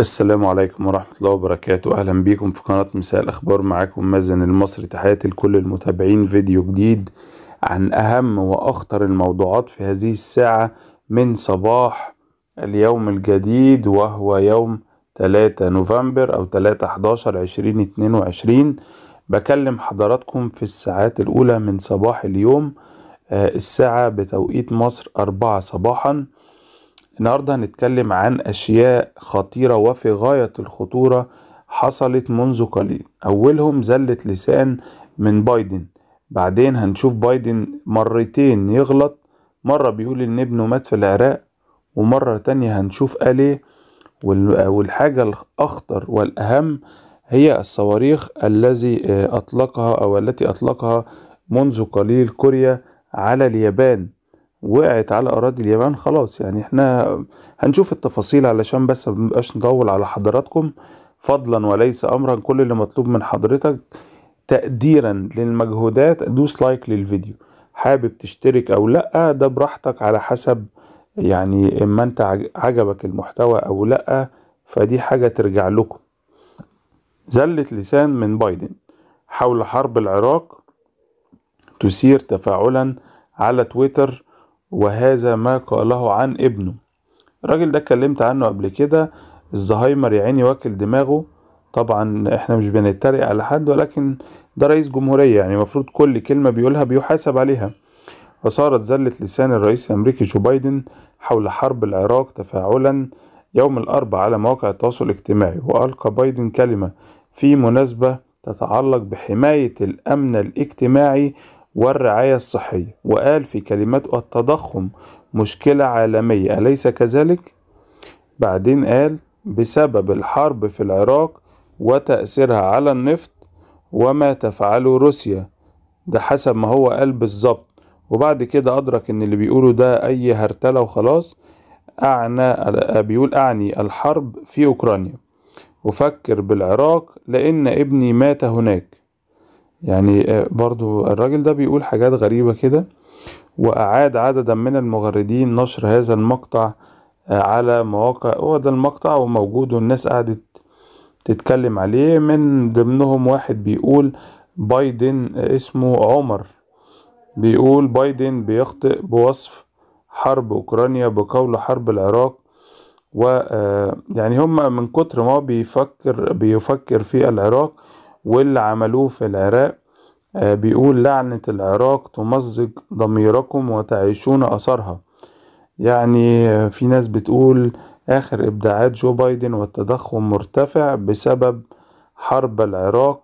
السلام عليكم ورحمة الله وبركاته أهلا بيكم في قناة مساء الأخبار معاكم مازن المصري تحياتي لكل المتابعين فيديو جديد عن أهم وأخطر الموضوعات في هذه الساعة من صباح اليوم الجديد وهو يوم 3 نوفمبر أو 3 11 2022 بكلم حضراتكم في الساعات الأولى من صباح اليوم آه، الساعة بتوقيت مصر 4 صباحاً النهاردة هنتكلم عن أشياء خطيرة وفي غاية الخطورة حصلت منذ قليل أولهم زلة لسان من بايدن بعدين هنشوف بايدن مرتين يغلط مرة بيقول إن ابنه مات في العراق ومرة تانية هنشوف قال إيه والحاجة الأخطر والأهم هي الصواريخ الذي آه، أطلقها أو التي أطلقها منذ قليل كوريا على اليابان وقعت على اراضي اليابان خلاص يعني احنا هنشوف التفاصيل علشان بس مبقاش نطول على حضراتكم فضلا وليس امرا كل اللي مطلوب من حضرتك تقديرا للمجهودات دوس لايك للفيديو حابب تشترك او لا ده براحتك على حسب يعني اما انت عجبك المحتوى او لا فدي حاجة ترجع لكم زلت لسان من بايدن حول حرب العراق تثير تفاعلا على تويتر وهذا ما قاله عن ابنه الراجل ده اتكلمت عنه قبل كده الزهايمر يا عيني واكل دماغه طبعا احنا مش بنتريق على حد ولكن ده رئيس جمهورية يعني المفروض كل كلمة بيقولها بيحاسب عليها وصارت زلة لسان الرئيس الأمريكي جو بايدن حول حرب العراق تفاعلا يوم الأربعاء على مواقع التواصل الاجتماعي وألقى بايدن كلمة في مناسبة تتعلق بحماية الأمن الاجتماعي والرعاية الصحية وقال في كلمات التضخم مشكلة عالمية أليس كذلك؟ بعدين قال بسبب الحرب في العراق وتأثيرها على النفط وما تفعله روسيا ده حسب ما هو قال بالظبط وبعد كده أدرك إن اللي بيقوله ده أي هرتلة وخلاص أعنى بيقول أعني الحرب في أوكرانيا وفكر بالعراق لأن ابني مات هناك يعني آه، برضو الراجل ده بيقول حاجات غريبة كده وأعاد عددا من المغردين نشر هذا المقطع آه، على مواقع هو ده المقطع وموجود والناس قعدت تتكلم عليه من ضمنهم واحد بيقول بايدن آه، اسمه عمر بيقول بايدن بيخطئ بوصف حرب أوكرانيا بقول حرب العراق و يعني هم من كتر ما بيفكر بيفكر في العراق واللي عملوه في العراق آه، بيقول لعنة العراق تمزج ضميركم وتعيشون أثرها يعني في ناس بتقول آخر إبداعات جو بايدن والتضخم مرتفع بسبب حرب العراق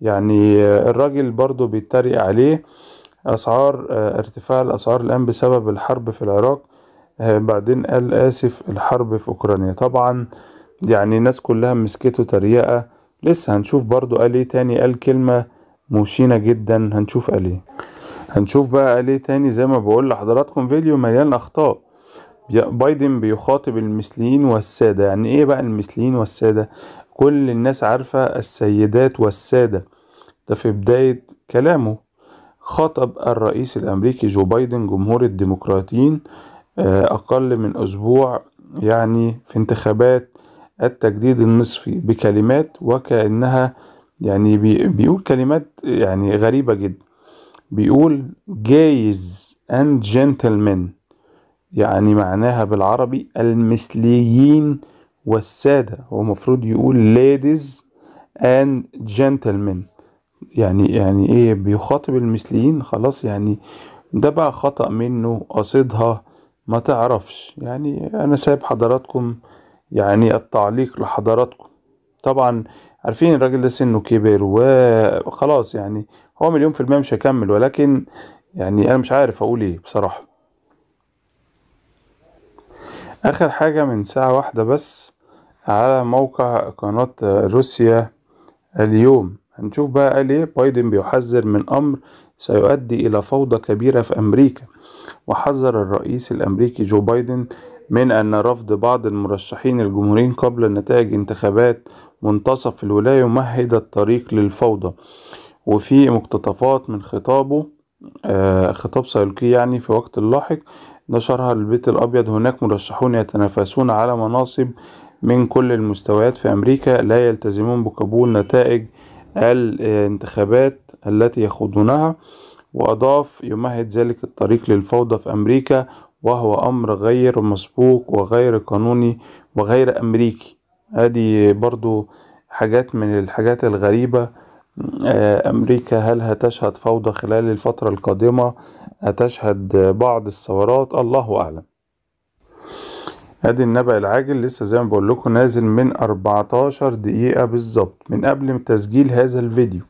يعني آه، الراجل برضو بيتريق عليه أسعار آه، ارتفاع الأسعار الآن بسبب الحرب في العراق بعدين قال آسف الحرب في أوكرانيا طبعا يعني الناس كلها مسكته تريقة لسه هنشوف برضو قال ايه تاني قال كلمة مشينة جدا هنشوف قال ايه هنشوف بقى قال ايه تاني زي ما بقول لحضراتكم فيديو مليان اخطاء بايدن بيخاطب المثليين والسادة يعني ايه بقى المثليين والسادة كل الناس عارفة السيدات والسادة ده في بداية كلامه خاطب الرئيس الامريكي جو بايدن جمهور الديمقراطيين آه، اقل من اسبوع يعني في انتخابات التجديد النصفي بكلمات وكأنها يعني بيقول كلمات يعني غريبة جدا بيقول جايز and gentlemen يعني معناها بالعربي المثليين والسادة هو المفروض يقول ladies and gentlemen يعني يعني ايه بيخاطب المثليين خلاص يعني ده بقى خطأ منه قصدها ما تعرفش يعني انا سايب حضراتكم يعني التعليق لحضراتكم طبعا عارفين الراجل ده سنه كبر وخلاص يعني هو مليون في المية مش هيكمل ولكن يعني انا مش عارف اقول ايه بصراحة اخر حاجة من ساعة واحدة بس على موقع قناة روسيا اليوم هنشوف بقى قال ايه بايدن بيحذر من امر سيؤدي الى فوضى كبيرة في امريكا وحذر الرئيس الامريكي جو بايدن من أن رفض بعض المرشحين الجمهوريين قبل نتائج انتخابات منتصف الولاية يمهد الطريق للفوضى وفي مقتطفات من خطابه آه خطاب سيلقيه يعني في وقت لاحق نشرها للبيت الأبيض هناك مرشحون يتنافسون على مناصب من كل المستويات في أمريكا لا يلتزمون بقبول نتائج الانتخابات التي يخوضونها وأضاف يمهد ذلك الطريق للفوضى في أمريكا وهو أمر غير مسبوق وغير قانوني وغير أمريكي ادي برضو حاجات من الحاجات الغريبة آه، أمريكا هل هتشهد فوضى خلال الفترة القادمة هتشهد بعض الثورات الله أعلم ادي النبأ العاجل لسه زي ما بقول لكم نازل من 14 دقيقة بالظبط من قبل تسجيل هذا الفيديو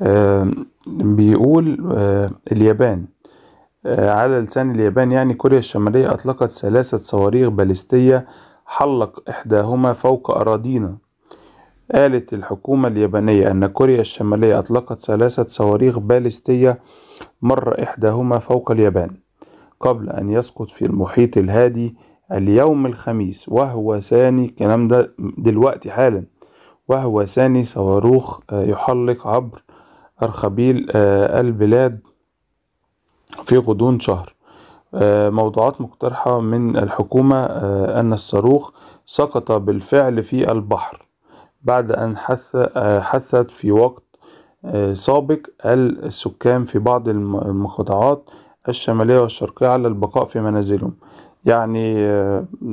آه، بيقول آه، اليابان آه، على لسان اليابان يعني كوريا الشمالية أطلقت ثلاثة صواريخ باليستية حلق إحداهما فوق أراضينا قالت الحكومة اليابانية أن كوريا الشمالية أطلقت ثلاثة صواريخ باليستية مر إحداهما فوق اليابان قبل أن يسقط في المحيط الهادي اليوم الخميس وهو ثاني الكلام ده دلوقتي حالا وهو ثاني صاروخ آه، يحلق عبر أرخبيل آه، البلاد في غضون شهر آه، موضوعات مقترحة من الحكومة آه، أن الصاروخ سقط بالفعل في البحر بعد أن حث آه، حثت في وقت سابق السكان في بعض المقاطعات الشمالية والشرقية على البقاء في منازلهم يعني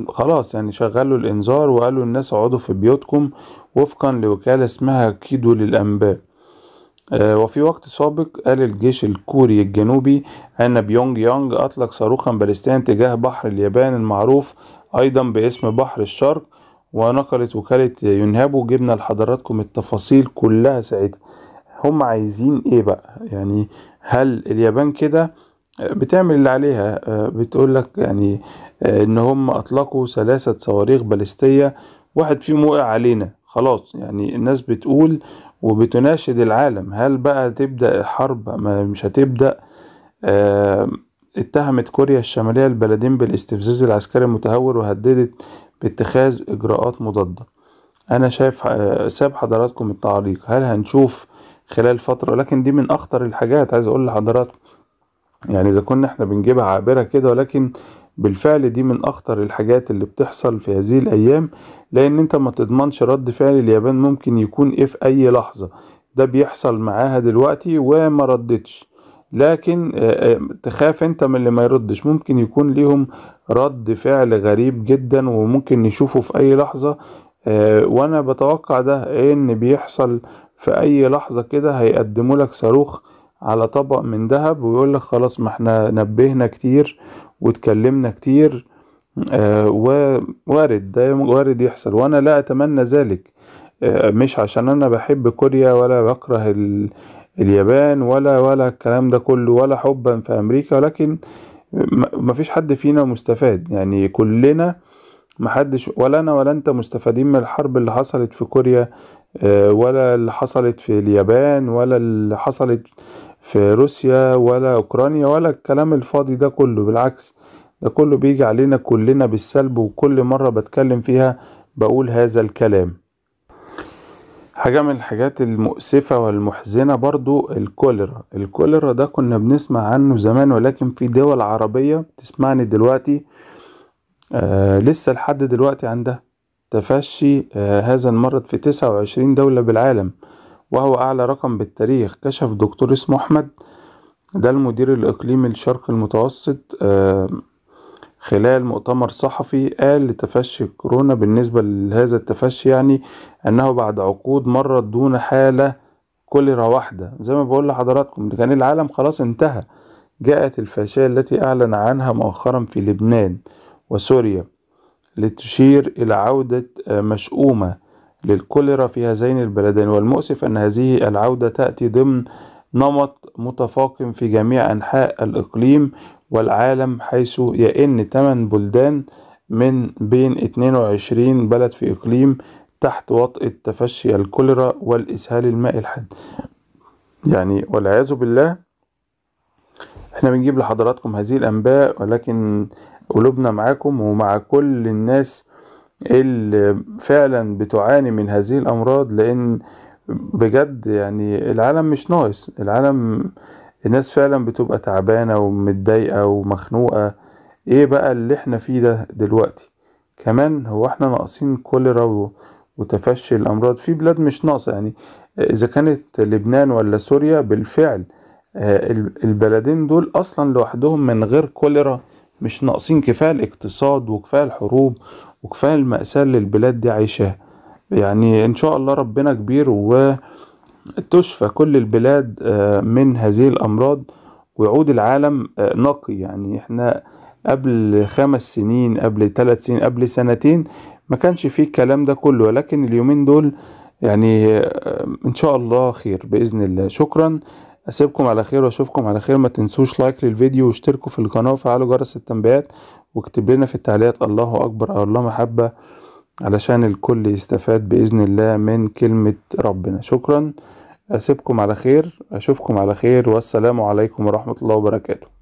خلاص يعني شغلوا الإنذار وقالوا الناس اقعدوا في بيوتكم وفقا لوكالة اسمها كيدو للأنباء آه، وفي وقت سابق قال الجيش الكوري الجنوبي أن بيونج يانج أطلق صاروخا باليستيا تجاه بحر اليابان المعروف أيضا باسم بحر الشرق ونقلت وكالة ينهابو جبنا لحضراتكم التفاصيل كلها ساعتها هم عايزين ايه بقى يعني هل اليابان كده آه، بتعمل اللي عليها آه، بتقول لك يعني ان هم اطلقوا ثلاثة صواريخ باليستية واحد فيهم وقع علينا خلاص يعني الناس بتقول وبتناشد العالم هل بقى تبدأ حرب مش هتبدأ اتهمت كوريا الشمالية البلدين بالاستفزاز العسكري المتهور وهددت باتخاذ إجراءات مضادة أنا شايف آه، ساب حضراتكم التعليق هل هنشوف خلال فترة لكن دي من أخطر الحاجات عايز أقول لحضراتكم يعني إذا كنا إحنا بنجيبها عابرة كده ولكن بالفعل دي من اخطر الحاجات اللي بتحصل في هذه الايام لان انت ما تضمنش رد فعل اليابان ممكن يكون ايه في اي لحظة ده بيحصل معاها دلوقتي وما ردتش لكن آه، آه، تخاف انت من اللي ما يردش ممكن يكون ليهم رد فعل غريب جدا وممكن نشوفه في اي لحظة آه، وانا بتوقع ده إيه ان بيحصل في اي لحظة كده هيقدموا لك صاروخ على طبق من ذهب ويقول لك خلاص ما احنا نبهنا كتير واتكلمنا كتير آه، وارد ده وارد يحصل وانا لا اتمنى ذلك آه، مش عشان انا بحب كوريا ولا بكره اليابان ولا ولا الكلام ده كله ولا حبا في امريكا ولكن مفيش حد فينا مستفاد يعني كلنا محدش ولا انا ولا انت مستفادين من الحرب اللي حصلت في كوريا آه، ولا اللي حصلت في اليابان ولا اللي حصلت في روسيا ولا أوكرانيا ولا الكلام الفاضي ده كله بالعكس ده كله بيجي علينا كلنا بالسلب وكل مرة بتكلم فيها بقول هذا الكلام حاجة من الحاجات المؤسفة والمحزنة برضو الكوليرا الكوليرا ده كنا بنسمع عنه زمان ولكن في دول عربية تسمعني دلوقتي آه لسه لحد دلوقتي عندها تفشي آه هذا المرض في 29 دولة بالعالم وهو أعلى رقم بالتاريخ كشف دكتور اسمه أحمد ده المدير الإقليمي للشرق المتوسط خلال مؤتمر صحفي قال لتفشي كورونا بالنسبة لهذا التفشي يعني أنه بعد عقود مرت دون حالة كوليرا واحدة زي ما بقول لحضراتكم كان العالم خلاص انتهى جاءت الفاشية التي أعلن عنها مؤخرا في لبنان وسوريا لتشير إلى عودة آه، مشؤومة للكوليرا في هذين البلدين والمؤسف أن هذه العودة تأتي ضمن نمط متفاقم في جميع أنحاء الإقليم والعالم حيث يئن 8 بلدان من بين 22 بلد في إقليم تحت وطأة تفشي الكوليرا والإسهال المائي الحاد يعني والعياذ بالله احنا بنجيب لحضراتكم هذه الأنباء ولكن قلوبنا معاكم ومع كل الناس اللي فعلا بتعاني من هذه الامراض لان بجد يعني العالم مش ناقص العالم الناس فعلا بتبقى تعبانة ومتضايقة ومخنوقة ايه بقى اللي احنا فيه ده دلوقتي كمان هو احنا ناقصين كوليرا وتفشي الامراض في بلاد مش ناقصة يعني اذا كانت لبنان ولا سوريا بالفعل آه، البلدين دول اصلا لوحدهم من غير كوليرا مش ناقصين كفايه الاقتصاد وكفايه الحروب وكفاية المأساة اللي البلاد دي عايشاها يعني ان شاء الله ربنا كبير وتشفى كل البلاد آه، من هذه الامراض ويعود العالم آه، نقي يعني احنا قبل خمس سنين قبل ثلاث سنين قبل سنتين ما كانش فيه الكلام ده كله ولكن اليومين دول يعني آه، ان شاء الله خير باذن الله شكرا اسيبكم على خير واشوفكم على خير ما تنسوش لايك للفيديو واشتركوا في القناه وفعلوا جرس التنبيهات واكتب لنا في التعليقات الله اكبر او الله محبه علشان الكل يستفاد باذن الله من كلمه ربنا شكرا اسيبكم على خير اشوفكم على خير والسلام عليكم ورحمه الله وبركاته